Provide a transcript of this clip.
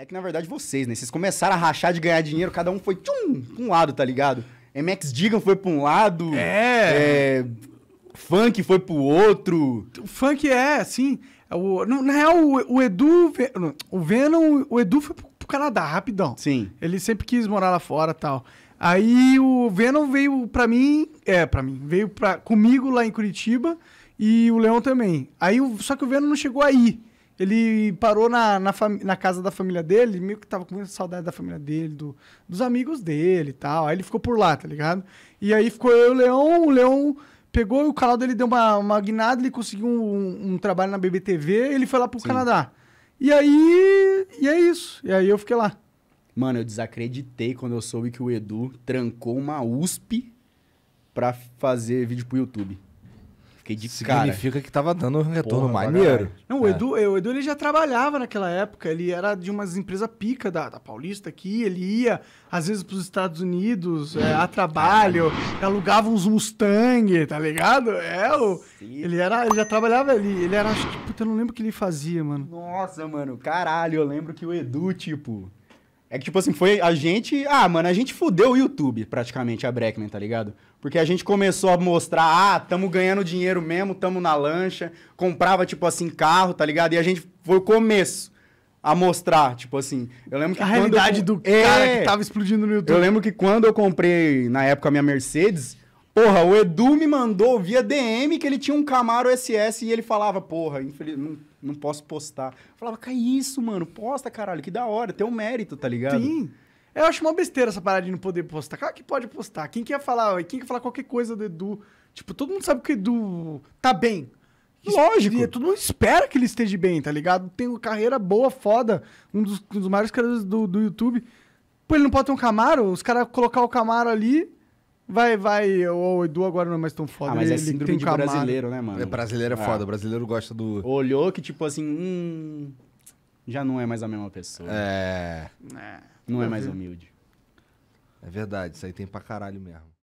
É que na verdade vocês, né? Vocês começaram a rachar de ganhar dinheiro, cada um foi tchum, pra um lado, tá ligado? MX Digam foi pra um lado. É. é funk foi pro outro. O funk é, assim. O, no, na real, o, o Edu. O Venom, o Edu foi pro, pro Canadá, rapidão. Sim. Ele sempre quis morar lá fora tal. Aí o Venom veio pra mim. É, pra mim. Veio pra, comigo lá em Curitiba. E o Leão também. Aí, só que o Venom não chegou aí. Ele parou na, na, na, casa da família dele, meio que tava com muita saudade da família dele, do, dos amigos dele e tal. Aí ele ficou por lá, tá ligado? E aí ficou eu e o Leão, o Leão pegou o canal dele deu uma, uma guinada, ele conseguiu um, um trabalho na BBTV, ele foi lá pro Sim. Canadá. E aí. E é isso. E aí eu fiquei lá. Mano, eu desacreditei quando eu soube que o Edu trancou uma USP pra fazer vídeo pro YouTube. Fiquei de Significa cara. Significa que tava dando um retorno Porra, maneiro. Não, o é. Edu, é, o Edu ele já trabalhava naquela época. Ele era de umas empresas pica da, da Paulista aqui. Ele ia, às vezes, pros Estados Unidos é, a trabalho. Alugava uns Mustang, tá ligado? É, o, Sim. ele, era, ele já trabalhava ali. Ele era, acho que, puta, eu não lembro o que ele fazia, mano. Nossa, mano, caralho. Eu lembro que o Edu, tipo é que, tipo assim, foi a gente. Ah, mano, a gente fudeu o YouTube, praticamente, a Breckman, tá ligado? Porque a gente começou a mostrar, ah, tamo ganhando dinheiro mesmo, tamo na lancha, comprava, tipo assim, carro, tá ligado? E a gente foi o começo a mostrar, tipo assim. Eu lembro que. A realidade eu... do é... cara que é. tava explodindo no YouTube. Eu lembro que quando eu comprei, na época, a minha Mercedes, Porra, o Edu me mandou via DM que ele tinha um Camaro SS e ele falava, porra, infelizmente, não, não posso postar. Eu falava, que isso, mano, posta, caralho, que da hora, tem um mérito, tá ligado? Sim. Eu acho uma besteira essa parada de não poder postar. Cara, que pode postar. Quem quer falar, quem quer falar qualquer coisa do Edu? Tipo, todo mundo sabe que o Edu tá bem. Lógico. E todo mundo espera que ele esteja bem, tá ligado? Tem uma carreira boa, foda. Um dos, um dos maiores caras do, do YouTube. Pô, ele não pode ter um Camaro? Os caras colocar o Camaro ali Vai, vai, o Edu agora não é mais tão foda. Ah, mas é ele, é síndrome de brasileiro, né, mano? É, brasileiro é, é. foda, é. brasileiro gosta do... Olhou que, tipo assim, hum, já não é mais a mesma pessoa. É... Né? Não é, é mais humilde. É verdade, isso aí tem pra caralho mesmo.